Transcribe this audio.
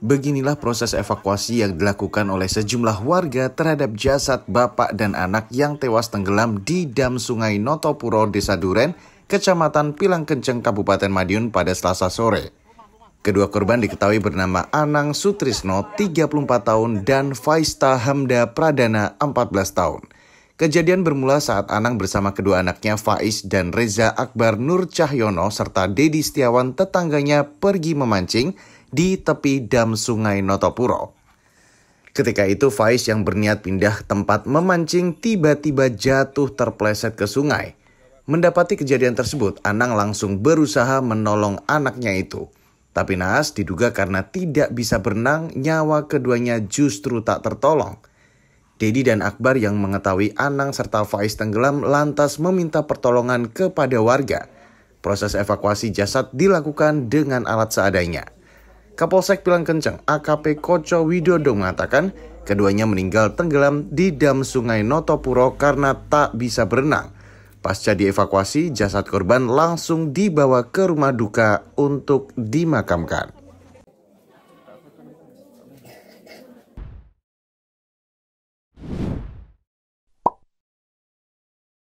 Beginilah proses evakuasi yang dilakukan oleh sejumlah warga terhadap jasad bapak dan anak yang tewas tenggelam di dam sungai Notopuro, Desa Duren, Kecamatan Pilang Kenceng, Kabupaten Madiun pada selasa sore. Kedua korban diketahui bernama Anang Sutrisno, 34 tahun, dan Faista Hamda Pradana, 14 tahun. Kejadian bermula saat Anang bersama kedua anaknya Faiz dan Reza Akbar Nur Cahyono serta Dedi Setiawan tetangganya pergi memancing di tepi dam sungai Notopuro. Ketika itu Faiz yang berniat pindah tempat memancing tiba-tiba jatuh terpleset ke sungai. Mendapati kejadian tersebut, Anang langsung berusaha menolong anaknya itu. Tapi naas diduga karena tidak bisa berenang, nyawa keduanya justru tak tertolong. Dedi dan Akbar yang mengetahui Anang serta Faiz tenggelam lantas meminta pertolongan kepada warga. Proses evakuasi jasad dilakukan dengan alat seadanya. Kapolsek Pilang Kenceng AKP Koco Widodo mengatakan keduanya meninggal tenggelam di dam sungai Notopuro karena tak bisa berenang. Pasca dievakuasi, jasad korban langsung dibawa ke rumah duka untuk dimakamkan.